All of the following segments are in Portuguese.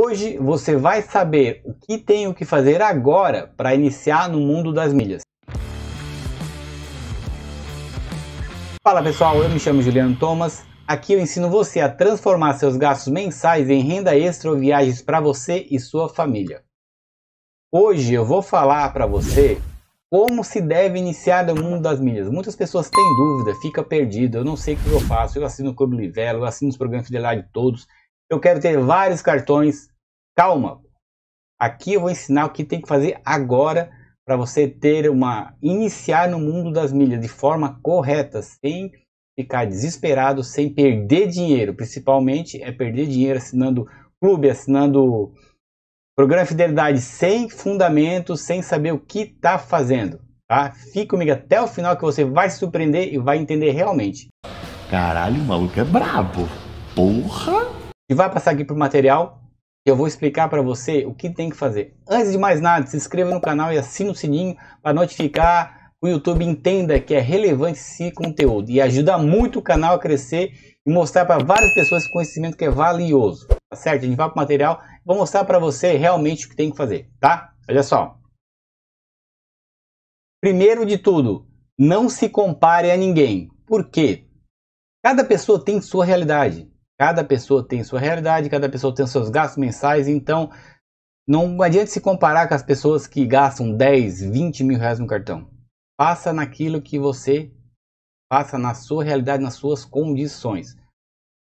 Hoje você vai saber o que tem o que fazer agora para iniciar no mundo das milhas. Fala pessoal, eu me chamo Juliano Thomas. Aqui eu ensino você a transformar seus gastos mensais em renda extra ou viagens para você e sua família. Hoje eu vou falar para você como se deve iniciar no mundo das milhas. Muitas pessoas têm dúvida, fica perdido, eu não sei o que eu faço, eu assino o Clube Livelo, eu assino os programas de fidelidade todos, eu quero ter vários cartões. Calma, aqui eu vou ensinar o que tem que fazer agora para você ter uma iniciar no mundo das milhas de forma correta, sem ficar desesperado, sem perder dinheiro. Principalmente é perder dinheiro assinando clube, assinando programa de fidelidade sem fundamento, sem saber o que está fazendo. Tá? Fica comigo até o final que você vai se surpreender e vai entender realmente. Caralho, o maluco é brabo. Porra! e vai passar aqui para o material eu vou explicar para você o que tem que fazer. Antes de mais nada, se inscreva no canal e assina o sininho para notificar o YouTube entenda que é relevante esse conteúdo e ajuda muito o canal a crescer e mostrar para várias pessoas esse conhecimento que é valioso, tá certo? A gente vai para o material e vou mostrar para você realmente o que tem que fazer, tá? Olha só. Primeiro de tudo, não se compare a ninguém. Por quê? Cada pessoa tem sua realidade. Cada pessoa tem sua realidade, cada pessoa tem seus gastos mensais, então não adianta se comparar com as pessoas que gastam 10, 20 mil reais no cartão. Faça naquilo que você faça na sua realidade, nas suas condições.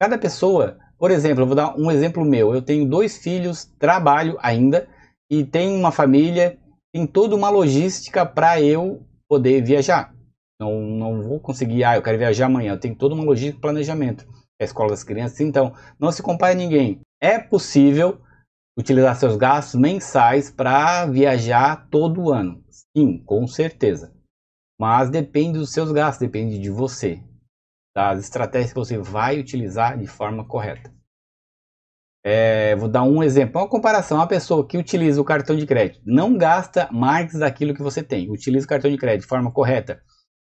Cada pessoa, por exemplo, eu vou dar um exemplo meu. Eu tenho dois filhos, trabalho ainda e tenho uma família, tem toda uma logística para eu poder viajar. Não, não vou conseguir, ah, eu quero viajar amanhã. Eu tenho toda uma logística e planejamento a escola das crianças. Então, não se compare a ninguém. É possível utilizar seus gastos mensais para viajar todo ano. Sim, com certeza. Mas depende dos seus gastos, depende de você, das tá? estratégias que você vai utilizar de forma correta. É, vou dar um exemplo, uma comparação. Uma pessoa que utiliza o cartão de crédito não gasta mais daquilo que você tem. Utiliza o cartão de crédito de forma correta.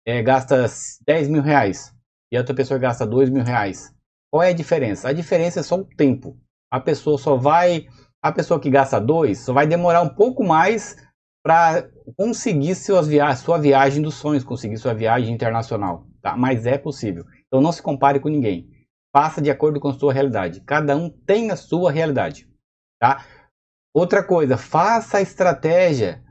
É, gasta 10 mil reais e a outra pessoa gasta dois mil reais. Qual é a diferença? A diferença é só o tempo. A pessoa só vai, a pessoa que gasta dois, só vai demorar um pouco mais para conseguir suas via sua viagem dos sonhos, conseguir sua viagem internacional, tá? Mas é possível. Então não se compare com ninguém. Faça de acordo com a sua realidade. Cada um tem a sua realidade, tá? Outra coisa, faça a estratégia.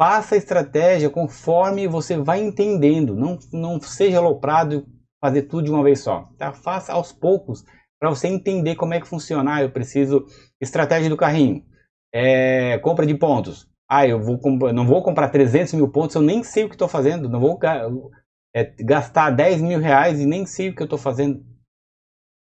Faça a estratégia conforme você vai entendendo. Não, não seja aloprado fazer tudo de uma vez só. Tá? Faça aos poucos para você entender como é que funciona. Ah, eu preciso estratégia do carrinho, é, compra de pontos. Ah, eu vou não vou comprar 300 mil pontos, eu nem sei o que estou fazendo, não vou é, gastar 10 mil reais e nem sei o que eu estou fazendo.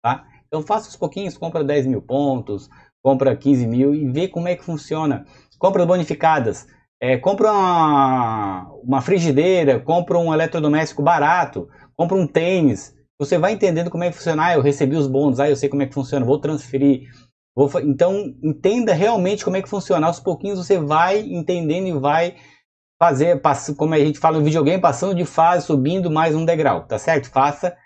Tá? Então faça os pouquinhos, compra 10 mil pontos, compra 15 mil e vê como é que funciona. Compra bonificadas, é, compra uma, uma frigideira, compra um eletrodoméstico barato, compra um tênis. Você vai entendendo como é que funciona. Ah, eu recebi os bônus, ah, eu sei como é que funciona, vou transferir. Vou fa... Então, entenda realmente como é que funciona. Aos pouquinhos você vai entendendo e vai fazer, como a gente fala no videogame, passando de fase, subindo mais um degrau, tá certo? Faça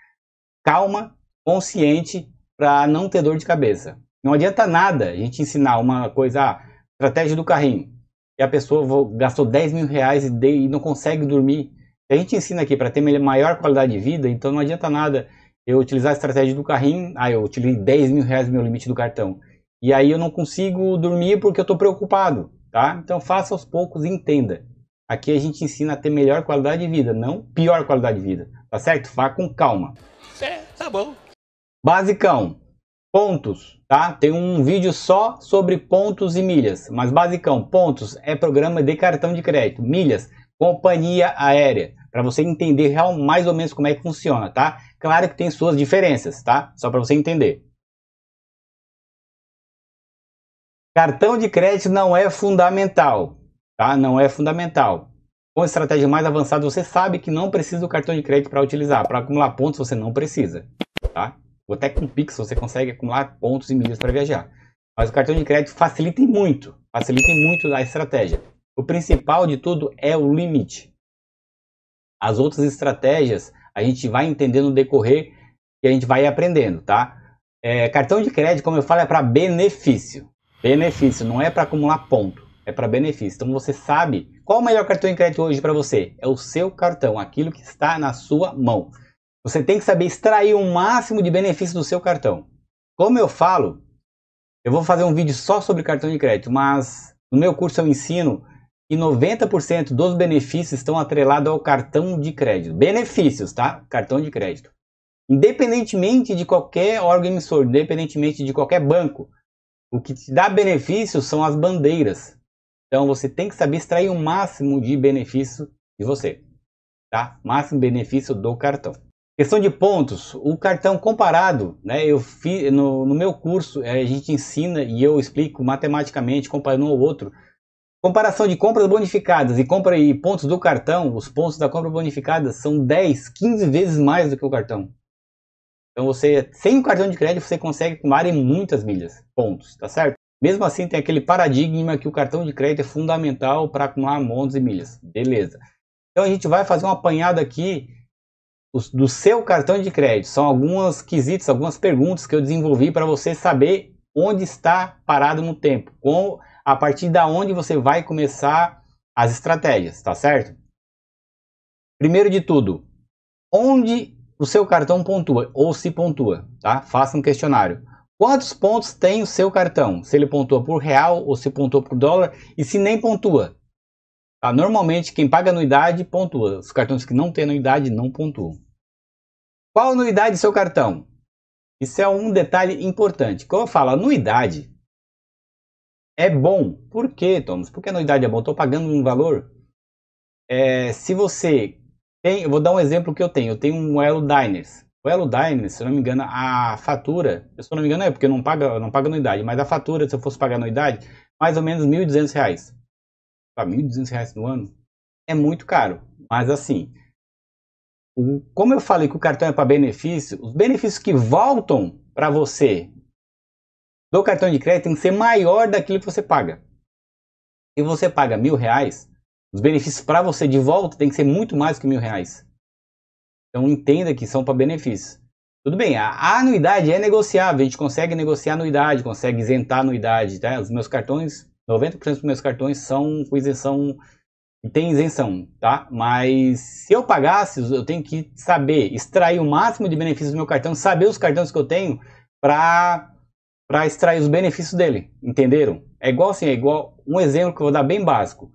calma, consciente, para não ter dor de cabeça. Não adianta nada a gente ensinar uma coisa, ah, estratégia do carrinho, e a pessoa gastou 10 mil reais e, não consegue dormir a gente ensina aqui para ter maior qualidade de vida, então não adianta nada eu utilizar a estratégia do carrinho, ah, eu utilizei 10 mil reais no meu limite do cartão, e aí eu não consigo dormir porque eu estou preocupado, tá? Então faça aos poucos e entenda. Aqui a gente ensina a ter melhor qualidade de vida, não pior qualidade de vida, tá certo? Vá com calma. É, tá bom. Basicão, pontos, tá? Tem um vídeo só sobre pontos e milhas, mas basicão, pontos é programa de cartão de crédito, milhas companhia aérea, para você entender real, mais ou menos como é que funciona, tá? Claro que tem suas diferenças, tá? Só para você entender. Cartão de crédito não é fundamental, tá? Não é fundamental. Com a estratégia mais avançada, você sabe que não precisa do cartão de crédito para utilizar. Para acumular pontos, você não precisa, tá? Ou até com Pix, você consegue acumular pontos e milhas para viajar. Mas o cartão de crédito facilita muito, facilita muito a estratégia. O principal de tudo é o limite. As outras estratégias a gente vai entendendo no decorrer e a gente vai aprendendo, tá? É, cartão de crédito, como eu falo, é para benefício. Benefício, não é para acumular ponto, é para benefício. Então você sabe qual o melhor cartão de crédito hoje para você? É o seu cartão, aquilo que está na sua mão. Você tem que saber extrair o máximo de benefício do seu cartão. Como eu falo, eu vou fazer um vídeo só sobre cartão de crédito, mas no meu curso eu ensino e 90% dos benefícios estão atrelados ao cartão de crédito. Benefícios, tá? Cartão de crédito. Independentemente de qualquer órgão emissor, independentemente de qualquer banco, o que te dá benefício são as bandeiras. Então você tem que saber extrair o máximo de benefício de você, tá? Máximo benefício do cartão. Questão de pontos, o cartão comparado, né? Eu fiz no, no meu curso, eh, a gente ensina e eu explico matematicamente comparando um ao outro Comparação de compras bonificadas e compra e pontos do cartão, os pontos da compra bonificada são 10, 15 vezes mais do que o cartão. Então você, sem o cartão de crédito, você consegue acumular em muitas milhas, pontos, tá certo? Mesmo assim, tem aquele paradigma que o cartão de crédito é fundamental para acumular montes e milhas. Beleza. Então a gente vai fazer um apanhado aqui do seu cartão de crédito. São alguns quesitos, algumas perguntas que eu desenvolvi para você saber onde está parado no tempo. Com a partir da onde você vai começar as estratégias, tá certo? Primeiro de tudo, onde o seu cartão pontua ou se pontua, tá? Faça um questionário. Quantos pontos tem o seu cartão? Se ele pontua por real ou se pontua por dólar e se nem pontua. Tá? Normalmente quem paga anuidade pontua. Os cartões que não têm anuidade não pontuam. Qual a anuidade do seu cartão? Isso é um detalhe importante. Quando eu falo anuidade, é bom. Por quê, Thomas? Porque a anuidade é bom. Estou pagando um valor. É, se você tem, eu vou dar um exemplo que eu tenho. Eu tenho um Elo Diners. O Elo Diners, se não me engano, a fatura, se eu não me engano é porque não paga, não paga anuidade, mas a fatura, se eu fosse pagar anuidade, mais ou menos R$ 1.200. R$ 1.200 no ano é muito caro. Mas assim, como eu falei que o cartão é para benefício, os benefícios que voltam para você do cartão de crédito tem que ser maior daquilo que você paga. E você paga mil reais, os benefícios para você de volta tem que ser muito mais que mil reais. Então entenda que são para benefícios. Tudo bem, a anuidade é negociável, a gente consegue negociar anuidade, consegue isentar anuidade, tá? Os meus cartões, 90% dos meus cartões são com isenção, tem isenção, tá? Mas se eu pagasse, eu tenho que saber extrair o máximo de benefícios do meu cartão, saber os cartões que eu tenho para para extrair os benefícios dele, entenderam? É igual assim, é igual um exemplo que eu vou dar bem básico.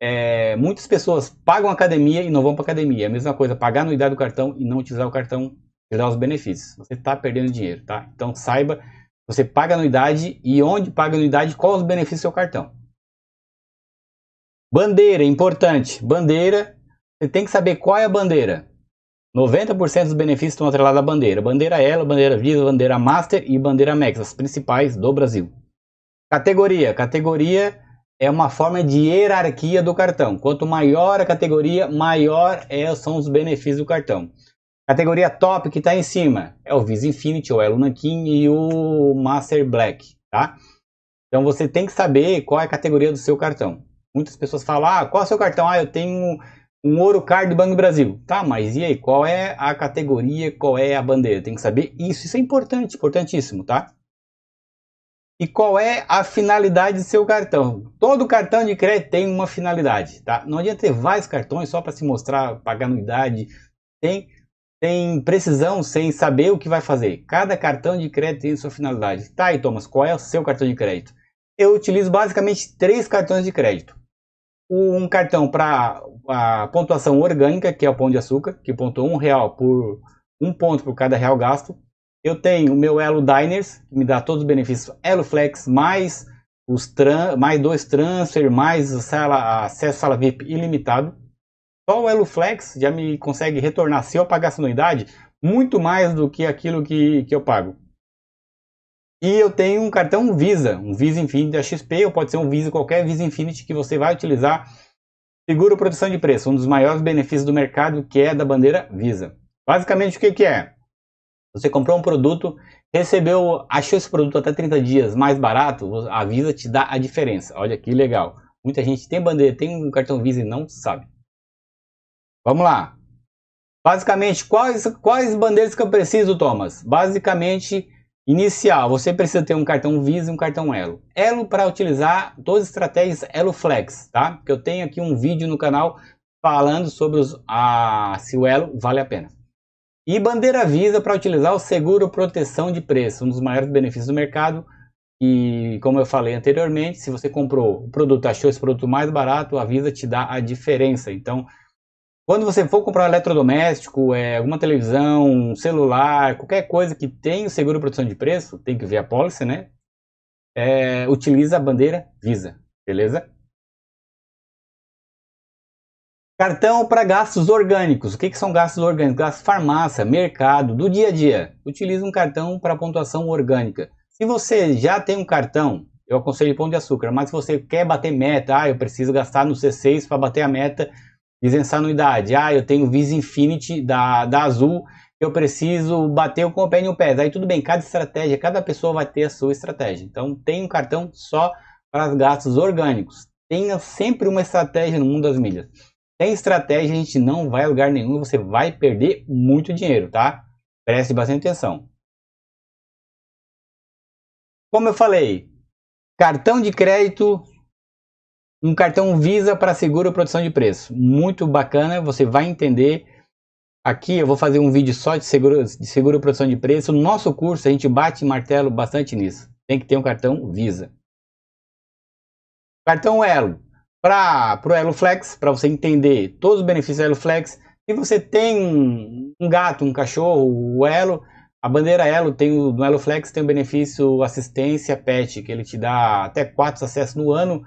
É, muitas pessoas pagam academia e não vão para academia. É a mesma coisa, pagar a anuidade do cartão e não utilizar o cartão tirar os benefícios. Você está perdendo dinheiro, tá? Então saiba, você paga anuidade e onde paga anuidade, qual os benefícios do seu cartão. Bandeira, é importante. Bandeira, você tem que saber qual é a bandeira. 90% dos benefícios estão atrelados à bandeira. Bandeira Elo, bandeira Visa, bandeira Master e bandeira Mex, as principais do Brasil. Categoria. Categoria é uma forma de hierarquia do cartão. Quanto maior a categoria, maior é, são os benefícios do cartão. Categoria top que está em cima é o Visa Infinity, o Elo Nankin e o Master Black, tá? Então você tem que saber qual é a categoria do seu cartão. Muitas pessoas falam, ah, qual é o seu cartão? Ah, eu tenho um card do Banco do Brasil. Tá, mas e aí? Qual é a categoria? Qual é a bandeira? Tem que saber isso. Isso é importante, importantíssimo, tá? E qual é a finalidade do seu cartão? Todo cartão de crédito tem uma finalidade, tá? Não adianta ter vários cartões só para se mostrar, pagar anuidade, sem, tem precisão, sem saber o que vai fazer. Cada cartão de crédito tem sua finalidade. Tá E, Thomas, qual é o seu cartão de crédito? Eu utilizo basicamente três cartões de crédito um cartão para a pontuação orgânica, que é o Pão de Açúcar, que pontuou um real por um ponto por cada real gasto. Eu tenho o meu Elo Diners, que me dá todos os benefícios Elo Flex, mais, os mais dois transfer, mais sala, acesso à sala VIP ilimitado. Só o Elo Flex já me consegue retornar, se eu pagar essa anuidade, muito mais do que aquilo que, que eu pago. E eu tenho um cartão Visa, um Visa Infinity da XP, ou pode ser um Visa qualquer Visa Infinity que você vai utilizar. Seguro proteção de preço, um dos maiores benefícios do mercado que é da bandeira Visa. Basicamente o que, que é? Você comprou um produto, recebeu, achou esse produto até 30 dias mais barato, a Visa te dá a diferença. Olha que legal. Muita gente tem bandeira, tem um cartão Visa e não sabe. Vamos lá. Basicamente, quais, quais bandeiras que eu preciso, Thomas? Basicamente, Inicial, você precisa ter um cartão Visa e um cartão Elo. Elo para utilizar todas as estratégias Elo Flex, tá? Que eu tenho aqui um vídeo no canal falando sobre os, a, se o Elo vale a pena. E bandeira Visa para utilizar o seguro proteção de preço, um dos maiores benefícios do mercado. E como eu falei anteriormente, se você comprou o produto, achou esse produto mais barato, a Visa te dá a diferença. Então, quando você for comprar um eletrodoméstico, é, alguma televisão, um celular, qualquer coisa que tenha o seguro proteção de preço, tem que ver a policy, né? É, utiliza a bandeira Visa, beleza? Cartão para gastos orgânicos. O que, que são gastos orgânicos? Gastos farmácia, mercado, do dia a dia. Utiliza um cartão para pontuação orgânica. Se você já tem um cartão, eu aconselho pão de açúcar, mas se você quer bater meta, ah, eu preciso gastar no C6 para bater a meta Desensanuidade. Ah, eu tenho Visa Infinity da, da Azul, eu preciso bater o Companion pé Aí tudo bem, cada estratégia, cada pessoa vai ter a sua estratégia. Então tem um cartão só para gastos orgânicos. Tenha sempre uma estratégia no mundo das milhas. tem estratégia a gente não vai a lugar nenhum, você vai perder muito dinheiro, tá? Preste bastante atenção. Como eu falei, cartão de crédito um cartão Visa para seguro produção de preço. Muito bacana, você vai entender. Aqui eu vou fazer um vídeo só de seguro, de seguro produção de preço. No nosso curso a gente bate martelo bastante nisso. Tem que ter um cartão Visa. Cartão Elo. Para o Elo Flex, para você entender todos os benefícios do Elo Flex. Se você tem um, gato, um cachorro, o Elo, a bandeira Elo tem o no Elo Flex tem o benefício assistência pet, que ele te dá até quatro acessos no ano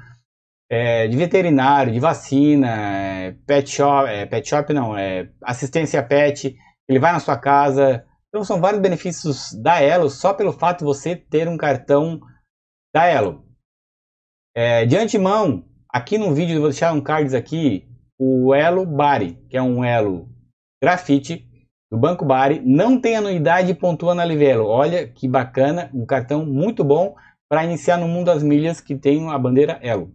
é, de veterinário, de vacina, é, pet shop, é, pet shop não, é, assistência pet, ele vai na sua casa. Então são vários benefícios da Elo só pelo fato de você ter um cartão da Elo. É, de antemão, aqui no vídeo eu vou deixar um cards aqui, o Elo Bari, que é um Elo grafite do Banco Bari, não tem anuidade e pontua na Livelo. Olha que bacana, um cartão muito bom para iniciar no mundo das milhas que tem a bandeira Elo.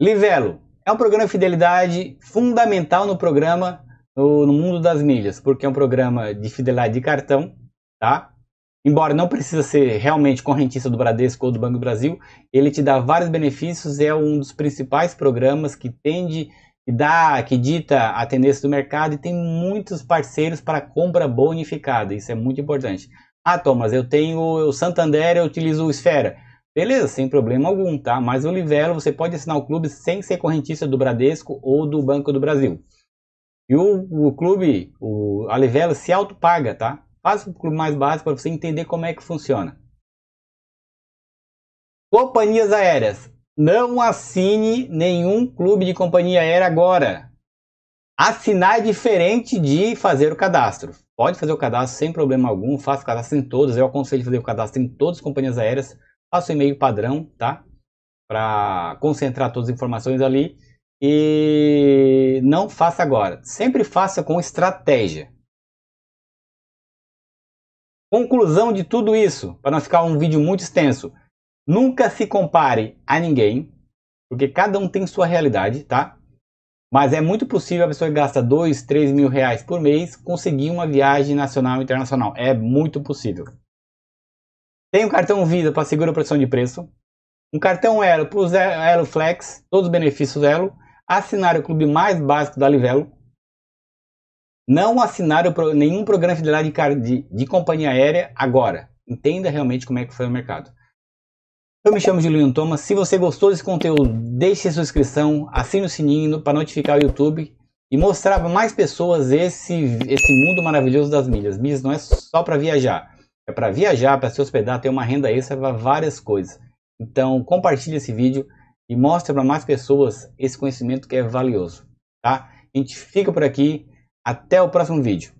Livelo é um programa de fidelidade fundamental no programa no, no mundo das milhas, porque é um programa de fidelidade de cartão, tá? Embora não precisa ser realmente correntista do Bradesco ou do Banco do Brasil, ele te dá vários benefícios, é um dos principais programas que tende e dá, que dita a tendência do mercado e tem muitos parceiros para compra bonificada. Isso é muito importante. Ah, Thomas, eu tenho o Santander, eu utilizo o Esfera. Beleza, sem problema algum, tá? Mas o Livelo você pode assinar o clube sem ser correntista do Bradesco ou do Banco do Brasil. E o, o clube, o, a Livelo se autopaga, tá? Faça o clube mais básico para você entender como é que funciona. Companhias aéreas. Não assine nenhum clube de companhia aérea agora. Assinar é diferente de fazer o cadastro. Pode fazer o cadastro sem problema algum, faça o cadastro em todos. Eu aconselho fazer o cadastro em todas as companhias aéreas Faço e-mail padrão, tá? Para concentrar todas as informações ali. E não faça agora. Sempre faça com estratégia. Conclusão de tudo isso, para não ficar um vídeo muito extenso. Nunca se compare a ninguém, porque cada um tem sua realidade, tá? Mas é muito possível a pessoa que gasta 2, 3 mil reais por mês conseguir uma viagem nacional e internacional. É muito possível. Tem o um cartão Visa para segura proteção de preço. Um cartão Elo para o Elo Flex, todos os benefícios Elo. Assinar o clube mais básico da Livelo. Não assinar o, nenhum programa de fidelidade de, de companhia aérea agora. Entenda realmente como é que foi o mercado. Eu me chamo Julian Thomas. Se você gostou desse conteúdo, deixe sua inscrição, assine o sininho para notificar o YouTube e mostrar para mais pessoas esse, esse mundo maravilhoso das milhas. Milhas não é só para viajar é para viajar, para se hospedar, ter uma renda extra para várias coisas. Então compartilhe esse vídeo e mostre para mais pessoas esse conhecimento que é valioso, tá? A gente fica por aqui, até o próximo vídeo.